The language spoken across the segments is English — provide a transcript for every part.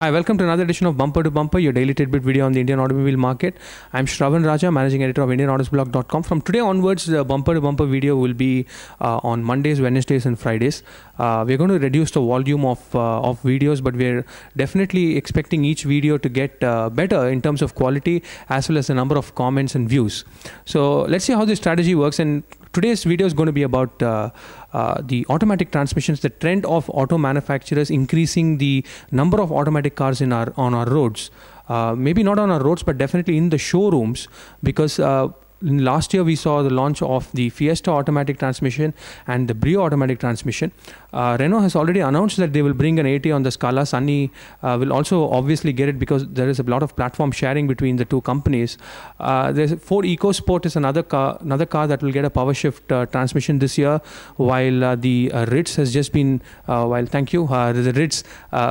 Hi, welcome to another edition of Bumper to Bumper, your daily tidbit video on the Indian automobile market. I'm Shravan Raja, managing editor of IndianAutosBlog.com. From today onwards, the Bumper to Bumper video will be uh, on Mondays, Wednesdays, and Fridays. Uh, we're going to reduce the volume of uh, of videos, but we're definitely expecting each video to get uh, better in terms of quality as well as the number of comments and views. So let's see how this strategy works and today's video is going to be about uh, uh, the automatic transmissions, the trend of auto manufacturers increasing the number of automatic cars in our on our roads. Uh, maybe not on our roads, but definitely in the showrooms because uh, last year we saw the launch of the Fiesta automatic transmission and the Brio automatic transmission. Uh, Renault has already announced that they will bring an AT on the Scala. Sunny uh, will also obviously get it because there is a lot of platform sharing between the two companies. Uh, there's Ford EcoSport is another car, another car that will get a power shift uh, transmission this year, while uh, the uh, Ritz has just been while thank you the Ritz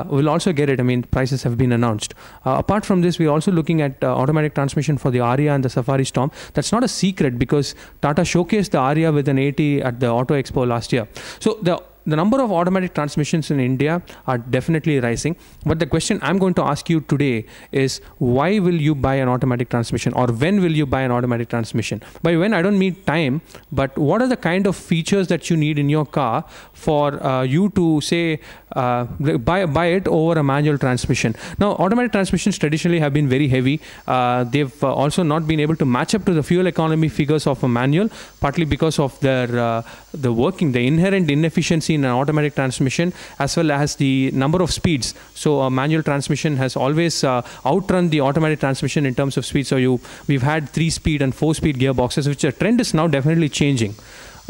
will also get it. I mean prices have been announced. apart from this, we're also looking at automatic transmission for the Aria and the Safari Storm. That's not not a secret because Tata showcased the Aria with an 80 at the Auto Expo last year. So the the number of automatic transmissions in India are definitely rising. But the question I'm going to ask you today is why will you buy an automatic transmission or when will you buy an automatic transmission? By when, I don't mean time, but what are the kind of features that you need in your car for uh, you to say uh, buy, buy it over a manual transmission? Now, automatic transmissions traditionally have been very heavy. Uh, they've uh, also not been able to match up to the fuel economy figures of a manual, partly because of their uh, the working, the inherent inefficiency an automatic transmission as well as the number of speeds. So a manual transmission has always uh, outrun the automatic transmission in terms of speed. So you we've had three speed and four speed gearboxes, which the trend is now definitely changing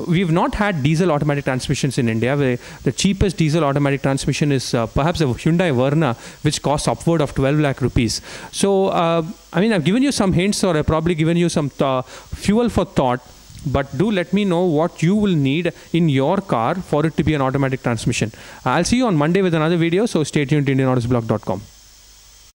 we've not had diesel automatic transmissions in India. Where the cheapest diesel automatic transmission is uh, perhaps a Hyundai Verna, which costs upward of 12 lakh rupees. So, uh, I mean, I've given you some hints, or I've probably given you some uh, fuel for thought but do let me know what you will need in your car for it to be an automatic transmission. I'll see you on Monday with another video, so stay tuned to IndianAutosBlog.com.